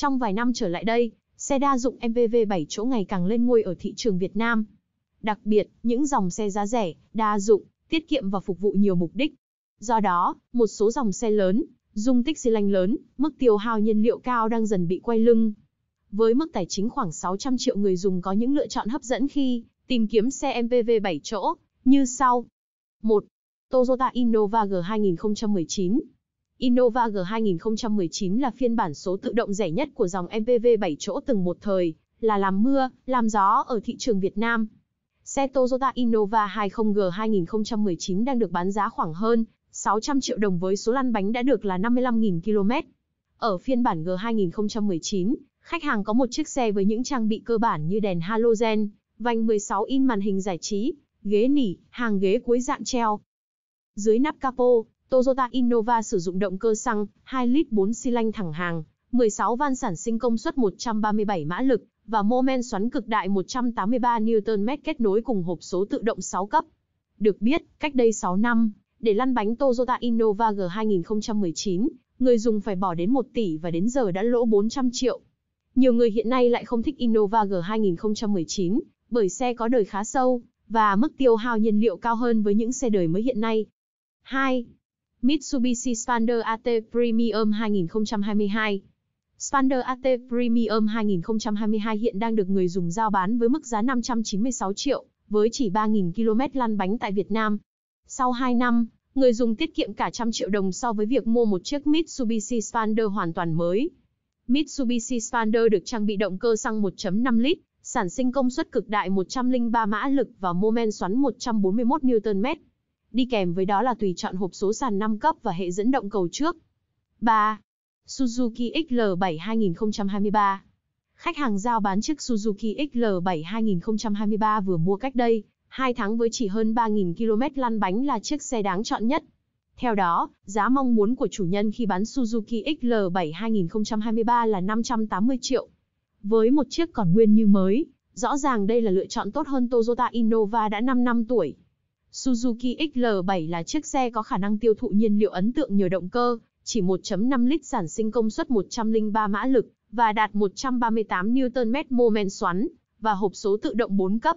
Trong vài năm trở lại đây, xe đa dụng MPV 7 chỗ ngày càng lên ngôi ở thị trường Việt Nam. Đặc biệt, những dòng xe giá rẻ, đa dụng, tiết kiệm và phục vụ nhiều mục đích. Do đó, một số dòng xe lớn, dung tích xi lanh lớn, mức tiêu hao nhiên liệu cao đang dần bị quay lưng. Với mức tài chính khoảng 600 triệu người dùng có những lựa chọn hấp dẫn khi tìm kiếm xe MPV 7 chỗ như sau. 1. Toyota Innova G 2019 Innova G 2019 là phiên bản số tự động rẻ nhất của dòng MPV 7 chỗ từng một thời, là làm mưa, làm gió ở thị trường Việt Nam. Xe Toyota Innova 20G 2019 đang được bán giá khoảng hơn 600 triệu đồng với số lăn bánh đã được là 55.000 km. Ở phiên bản G 2019, khách hàng có một chiếc xe với những trang bị cơ bản như đèn halogen, vành 16 in màn hình giải trí, ghế nỉ, hàng ghế cuối dạng treo. Dưới nắp capo, Toyota Innova sử dụng động cơ xăng 2 lít 4 xi lanh thẳng hàng, 16 van sản sinh công suất 137 mã lực và mô men xoắn cực đại 183 Nm kết nối cùng hộp số tự động 6 cấp. Được biết, cách đây 6 năm, để lăn bánh Toyota Innova G 2019, người dùng phải bỏ đến 1 tỷ và đến giờ đã lỗ 400 triệu. Nhiều người hiện nay lại không thích Innova G 2019, bởi xe có đời khá sâu, và mức tiêu hao nhiên liệu cao hơn với những xe đời mới hiện nay. 2. Mitsubishi Spander AT Premium 2022 Spander AT Premium 2022 hiện đang được người dùng giao bán với mức giá 596 triệu, với chỉ 3.000 km lăn bánh tại Việt Nam. Sau 2 năm, người dùng tiết kiệm cả trăm triệu đồng so với việc mua một chiếc Mitsubishi Spander hoàn toàn mới. Mitsubishi Spander được trang bị động cơ xăng 1.5 lít, sản sinh công suất cực đại 103 mã lực và mô men xoắn 141 Nm đi kèm với đó là tùy chọn hộp số sàn 5 cấp và hệ dẫn động cầu trước. 3. Suzuki XL7 2023 Khách hàng giao bán chiếc Suzuki XL7 2023 vừa mua cách đây, 2 tháng với chỉ hơn 3.000 km lăn bánh là chiếc xe đáng chọn nhất. Theo đó, giá mong muốn của chủ nhân khi bán Suzuki XL7 2023 là 580 triệu. Với một chiếc còn nguyên như mới, rõ ràng đây là lựa chọn tốt hơn Toyota Innova đã 5 năm tuổi. Suzuki XL7 là chiếc xe có khả năng tiêu thụ nhiên liệu ấn tượng nhờ động cơ, chỉ 1.5 lít sản sinh công suất 103 mã lực và đạt 138 Nm mô men xoắn và hộp số tự động 4 cấp.